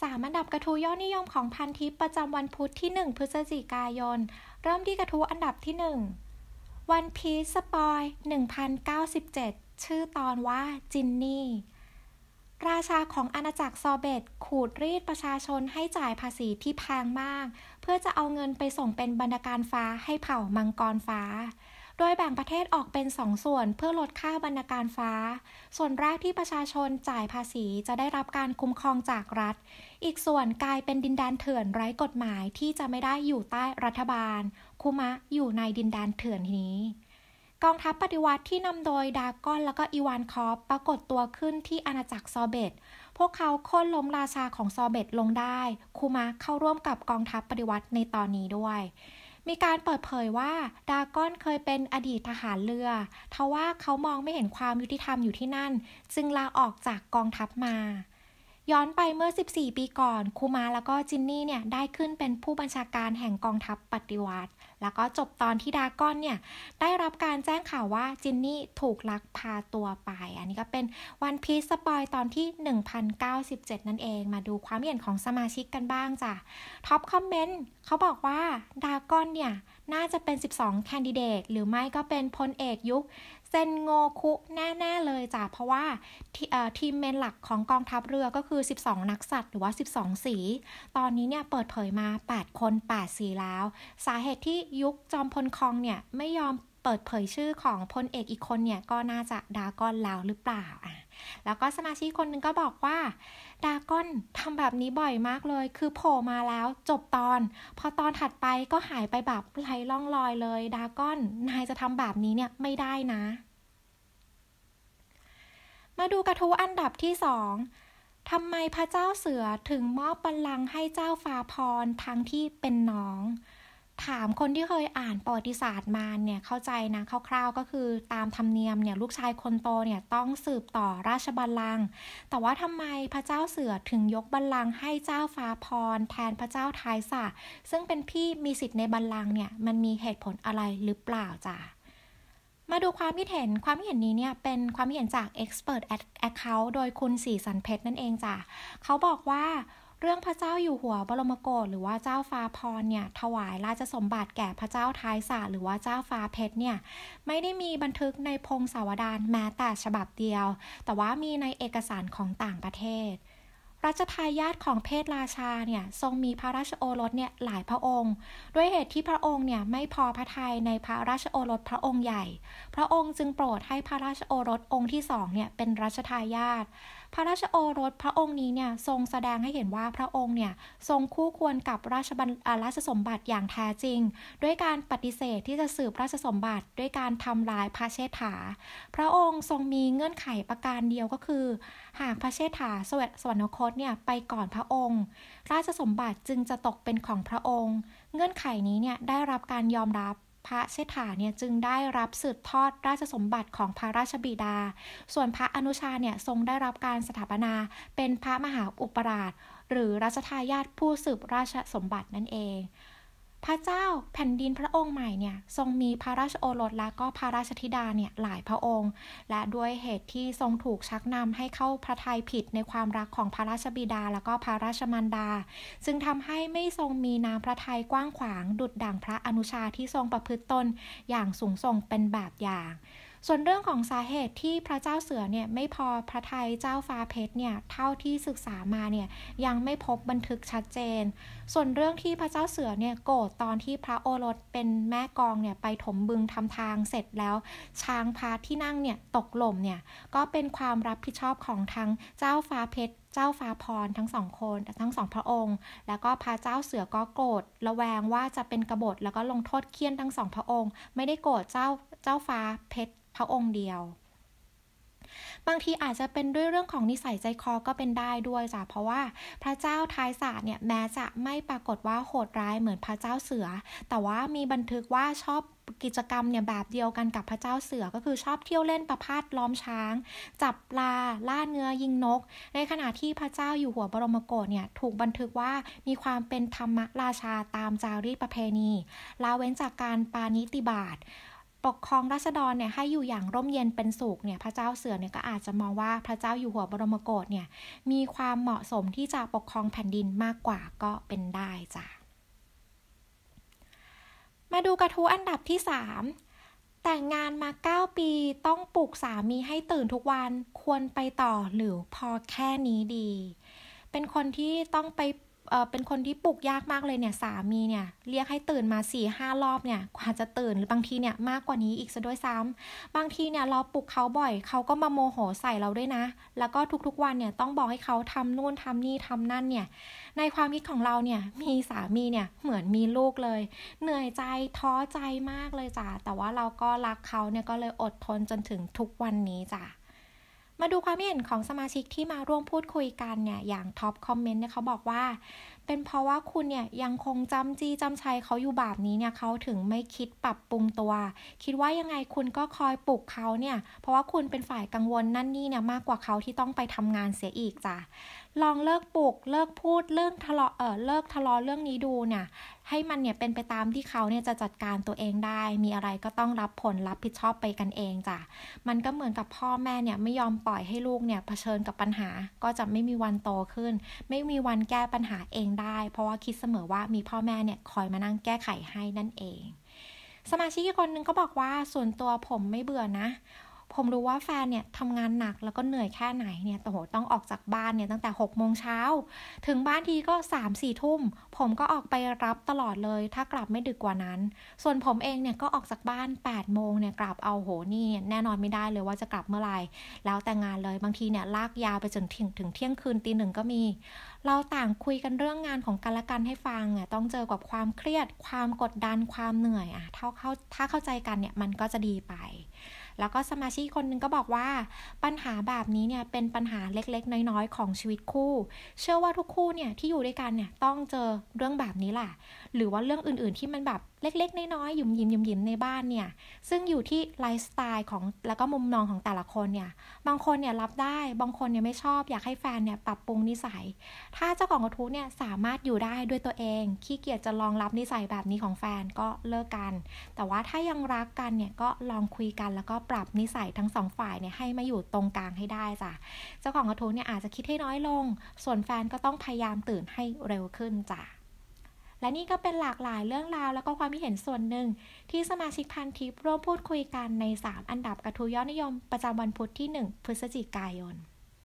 สามอันดับกระทู้ยอดนิยมของพันทิปประจำวันพุธที่ 1 พฤศจิกายน เริ่มที่กระทู้อันดับที่1 One Piece Spoil 1097 ชื่อตอนว่าจินนี่ ราชาของอาณาจักรซอเบต ขูดรีดประชาชนให้จ่ายภาษีที่แพงมาก เพื่อจะเอาเงินไปส่งเป็นบรรณาการฟ้าให้เผ่ามังกรฟ้าโดยแบ่งประเทศออกเป็น 2 ส่วนเพื่อลดค่าบรรณาการฟ้า ส่วนแรกที่ประชาชนจ่ายภาษีจะได้รับการคุ้มครองจากรัฐ อีกส่วนกลายเป็นดินแดนเถื่อนไร้กฎหมายที่จะไม่ได้อยู่ใต้รัฐบาล คุมะอยู่ในดินแดนเถื่อนนี้ กองทัพปฏิวัติที่นำโดยดากอนและก็อีวานคอฟปรากฏตัวขึ้นที่อาณาจักรซอเบต พวกเขาโค่นล้มราชาของซอเบตลงได้ คูมาเข้าร่วมกับกองทัพปฏิวัติในตอนนี้ด้วยมีการเปิดเผยว่าดากอนเคยเป็นอดีตทหารเรือทว่าเขามองไม่เห็นความยุติธรรมอยู่ที่นั่น จึงลาออกจากกองทัพมาย้อนไปเมื่อ 14 ปีก่อนคูมาแล้วก็จินนี่เนี่ย ได้ขึ้นเป็นผู้บัญชาการแห่งกองทัพปฏิวัติ แล้วก็จบตอนที่ดาก้อนเนี่ย ได้รับการแจ้งข่าวว่าจินนี่ถูกลักพาตัวไป อันนี้ก็เป็นวันพีซสปอยตอนที่ 1097 นั่นเอง มาดูความเห็นของสมาชิกกันบ้างจ้ะ ท็อปคอมเมนต์เขาบอกว่าดาก้อนเนี่ย น่าจะเป็น 12 แคนดิเดตหรือไม่ก็เป็นพลเอกยุคเซนโงคุแน่ๆเลยจ้ะเพราะว่าทีมเมนหลักของกองทัพเรือก็คือ 12 นักสัตว์หรือว่า 12 สี ตอนนี้เนี่ยเปิดเผยมา 8 คน 8 สีแล้ว สาเหตุที่ยุคจอมพลคองเนี่ยไม่ยอมเปิดเผยชื่อของพลเอกอีกคนเนี่ยก็น่าจะดากอนแล้วหรือเปล่าอ่ะแล้วก็สมาชิกคนหนึ่งก็บอกว่า ดาก้อนทำแบบนี้บ่อยมากเลย คือโผล่มาแล้วจบตอน พอตอนถัดไปก็หายไปแบบไร้ล่องลอยเลย ดาก้อน นายจะทำแบบนี้เนี่ยไม่ได้นะ มาดูกระทู้อันดับที่สองทำไมพระเจ้าเสือถึงมอบบัลลังก์ให้เจ้าฟ้าพรทั้งที่เป็นน้องถามคนที่เคยอ่านประวัติศาสตร์มาเนี่ยเข้าใจนะคร่าวๆก็คือตามธรรมเนียมเนี่ยลูกชายคนโตเนี่ย ต้องสืบต่อราชบัลลังก์แต่ว่าทำไมพระเจ้าเสือถึงยกบัลลังก์ให้เจ้าฟ้าพร แทนพระเจ้าทายสะซึ่งเป็นพี่มีสิทธิ์ในบัลลังก์เนี่ย มันมีเหตุผลอะไรหรือเปล่าจ้ะมาดูความคิดเห็นความคิดเห็นนี้เนี่ยเป็นความคิดเห็นจาก Expert Account โดยคุณสีสันเพชรนั่นเองจ้ะเขาบอกว่าเรื่องพระเจ้าอยู่หัวบรมโกศหรือว่าเจ้าฟ้าพรเนี่ยถวายราชสมบัติแก่พระเจ้าท้ายสาหรือว่าเจ้าฟ้าเพชรเนี่ยไม่ได้มีบันทึกในพงศาวดารแม้แต่ฉบับเดียว แต่ว่ามีในเอกสารของต่างประเทศรัชทายาทของเพศราชาเนี่ยทรงมีพระราชโอรสเนี่ยหลายพระองค์ ด้วยเหตุที่พระองค์เนี่ยไม่พอพระทัยในพระราชโอรสพระองค์ใหญ่ พระองค์จึงโปรดให้พระราชโอรสองค์ที่สองเนี่ยเป็นรัชทายาทพระราชโอรสพระองค์นี้เนี่ยทรงแสดงให้เห็นว่าพระองค์เนี่ยทรงคู่ควรกับราชบัลราชสมบัติอย่างแท้จริง ด้วยการปฏิเสธที่จะสืบราชสมบัติด้วยการทำลายพระเชษฐา พระองค์ทรงมีเงื่อนไขประการเดียวก็คือหากพระเชษฐาสวสวรรคตเนี่ยไปก่อนพระองค์ ราชสมบัติจึงจะตกเป็นของพระองค์ เงื่อนไขนี้เนี่ยได้รับการยอมรับพระเชษฐาเนี่ยจึงได้รับสืบทอดราชสมบัติของพระราชบิดา ส่วนพระอนุชาเนี่ยทรงได้รับการสถาปนาเป็นพระมหาอุปราช หรือรัชทายาทผู้สืบราชสมบัตินั่นเองพระเจ้าแผ่นดินพระองค์ใหม่เนี่ยทรงมีพระราชโอรสและก็พระราชธิดาเนี่ยหลายพระองค์ และด้วยเหตุที่ทรงถูกชักนำให้เข้าพระทัยผิดในความรักของพระราชบิดาและก็พระราชมารดา ซึ่งทำให้ไม่ทรงมีน้ำพระทัยกว้างขวางดุดดั่งพระอนุชาที่ทรงประพฤติตนอย่างสูงส่งเป็นแบบอย่างส่วนเรื่องของสาเหตุที่พระเจ้าเสือเนี่ยไม่พอพระไทยเจ้าฟ้าเพชรเนี่ยเท่าที่ศึกษามาเนี่ย ยังไม่พบบันทึกชัดเจน ส่วนเรื่องที่พระเจ้าเสือเนี่ยโกรธตอนที่พระโอรสเป็นแม่กองเนี่ยไปถมบึงทำทางเสร็จแล้ว ช้างพาที่นั่งเนี่ยตกหล่มเนี่ยก็เป็นความรับผิดชอบของทั้งเจ้าฟ้าเพชรเจ้าฟ้าพรทั้งสองคนทั้งสองพระองค์แล้วก็พาเจ้าเสือก็โกรธระแวงว่าจะเป็นกบฏแล้วก็ลงโทษเคี่ยนทั้งสองพระองค์ ไม่ได้โกรธเจ้าเจ้าฟ้าเพชรพระองค์เดียวบางทีอาจจะเป็นด้วยเรื่องของนิสัยใจคอก็เป็นได้ด้วยจ้ะเพราะว่าพระเจ้าท้ายศาสตร์เนี่ยแม้จะไม่ปรากฏว่าโหดร้ายเหมือนพระเจ้าเสือ แต่ว่ามีบันทึกว่าชอบกิจกรรมเนี่ยแบบเดียวกันกับพระเจ้าเสือก็คือชอบเที่ยวเล่นประพาสล้อมช้าง จับปลาล่าเนื้อยิงนก ในขณะที่พระเจ้าอยู่หัวบรมโกศเนี่ยถูกบันทึกว่ามีความเป็นธรรมราชาตามจารีตประเพณีลาเว้นจากการปานิติบาตปกครองราษฎรเนี่ยให้อยู่อย่างร่มเย็นเป็นสุขเนี่ยพระเจ้าเสือเนี่ยก็อาจจะมองว่าพระเจ้าอยู่หัวบรมโกศเนี่ยมีความเหมาะสมที่จะปกครองแผ่นดินมากกว่าก็เป็นได้จ้ะ มาดูกระทู้อันดับที่ 3 แต่งงานมา 9 ปีต้องปลุกสามีให้ตื่นทุกวันควรไปต่อหรือพอแค่นี้ดี เป็นคนที่ต้องไปเป็นคนที่ปลุกยากมากเลยเนี่ยสามีเนี่ยเรียกให้ตื่นมา4ี่ห้ารอบเนี่ยกว่าจะตื่นหรือบางทีเนี่ยมากกว่านี้อีกซะด้วยซ้ำ บางทีเนี่ยเราปลุกเขาบ่อยเขาก็มาโมโหใส่เราด้วยนะ แล้วก็ทุกๆวันเนี่ยต้องบอกให้เขาทำนู่นทำนี่ทำนั่นเนี่ยในความคิดของเราเนี่ยมีสามีเนี่ยเหมือนมีลูกเลย เหนื่อยใจท้อใจมากเลยจ้ะแต่ว่าเราก็รักเขาเนี่ยก็เลยอดทนจนถึงทุกวันนี้จ้ะมาดูความเห็นของสมาชิกที่มาร่วมพูดคุยกันเนี่ย อย่างท็อปคอมเมนต์เนี่ยเขาบอกว่าเป็นเพราะว่าคุณเนี่ยยังคงจำจี้จำชัยเขาอยู่แบบนี้เนี่ยเขาถึงไม่คิดปรับปรุงตัว คิดว่ายังไงคุณก็คอยปลุกเขาเนี่ยเพราะว่าคุณเป็นฝ่ายกังวลนั่นนี่เนี่ยมากกว่าเขาที่ต้องไปทำงานเสียอีกจ้ะลองเลิกปลุกเลิกพูด เลิกทะเลาะเออเลิกทะเลาะเรื่องนี้ดูเนี่ยให้มันเนี่ยเป็นไปตามที่เขาเนี่ยจะจัดการตัวเองได้ มีอะไรก็ต้องรับผลรับผิดชอบไปกันเองจ้ะมันก็เหมือนกับพ่อแม่เนี่ยไม่ยอมปล่อยให้ลูกเนี่ยเผชิญกับปัญหา ก็จะไม่มีวันโตขึ้น ไม่มีวันแก้ปัญหาเองได้เพราะว่าคิดเสมอว่ามีพ่อแม่เนี่ยคอยมานั่งแก้ไขให้นั่นเอง สมาชิกอีกคนนึงก็บอกว่าส่วนตัวผมไม่เบื่อนะผมรู้ว่าแฟนเนี่ยทำงานหนักแล้วก็เหนื่อยแค่ไหนเนี่ย แต่โหต้องออกจากบ้านเนี่ยตั้งแต่6กโมงเช้าถึงบ้านทีก็3ามสี่ทุ่ม ผมก็ออกไปรับตลอดเลยถ้ากลับไม่ดึกกว่านั้น ส่วนผมเองเนี่ยก็ออกจากบ้าน8ปดโมงเนี่ยกลับเอาโหนี่แน่นอนไม่ได้เลยว่าจะกลับเมื่อไหร่แล้วแต่งานเลยบางทีเนี่ยลากยาวไปจนถึงถึงเที่ยงคืนตีหนึ่งก็มี เราต่างคุยกันเรื่องงานของกันและกันให้ฟังอ่ะต้องเจอกับความเครียด ความกดดันความเหนื่อย อ่ะถ้าเข้าถ้าเข้าใจกันเนี่ยมันก็จะดีไปแล้วก็สมาชิกคนหนึ่งก็บอกว่าปัญหาแบบนี้เนี่ยเป็นปัญหาเล็กๆ น้อย ๆ ของชีวิตคู่ เชื่อว่าทุกคู่เนี่ยที่อยู่ด้วยกันเนี่ยต้องเจอเรื่องแบบนี้แหละหรือว่าเรื่องอื่นๆที่มันแบบเล็กๆน้อยๆหยุ่มยิมหยุ่มยิมในบ้านเนี่ยซึ่งอยู่ที่ไลฟ์สไตล์ของแล้วก็มุมมองของแต่ละคนเนี่ยบางคนเนี่ยรับได้ บางคนเนี่ยไม่ชอบอยากให้แฟนเนี่ยปรับปรุงนิสัย ถ้าเจ้าของกระทู้เนี่ยสามารถอยู่ได้ด้วยตัวเองขี้เกียจจะลองรับนิสัยแบบนี้ของแฟนก็เลิกกัน แต่ว่าถ้ายังรักกันเนี่ยก็ลองคุยกันแล้วก็ปรับนิสัยทั้งสองฝ่ายเนี่ยให้มาอยู่ตรงกลางให้ได้จ้ะเจ้าของกระทู้เนี่ยอาจจะคิดให้น้อยลง ส่วนแฟนก็ต้องพยายามตื่นให้เร็วขึ้นจ้ะและนี่ก็เป็นหลากหลายเรื่องราวแล้วก็ความคิดเห็นส่วนหนึ่ง ที่สมาชิกพันทิปร่วมพูดคุยกันใน 3 อันดับกระทู้ยอดนิยมประจำวันพุธที่ 1 พฤศจิกายน